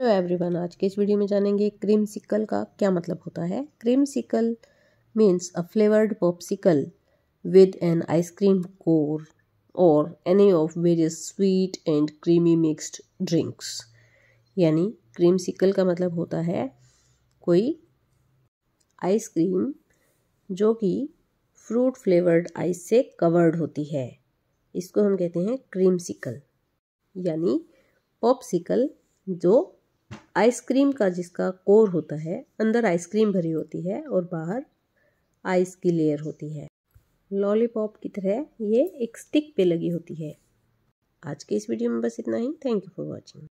hello तो everyone आज के इस वीडियो में जानेंगे क्रीम सिकल का क्या मतलब होता है creamsicle means a flavoured popsicle with an ice cream core और any of various sweet and creamy mixed drinks यानी क्रीम सिकल का मतलब होता है कोई आइसक्रीम जो कि फ्रूट फ्लेवर्ड आइस से कवर्ड होती है इसको हम कहते हैं क्रीम सिकल यानी पॉपसिकल जो आइसक्रीम का जिसका कोर होता है अंदर आइसक्रीम भरी होती है और बाहर आइस की लेयर होती है लॉलीपॉप की तरह ये एक स्टिक पे लगी होती है आज के इस वीडियो में बस इतना ही थैंक यू फॉर वॉचिंग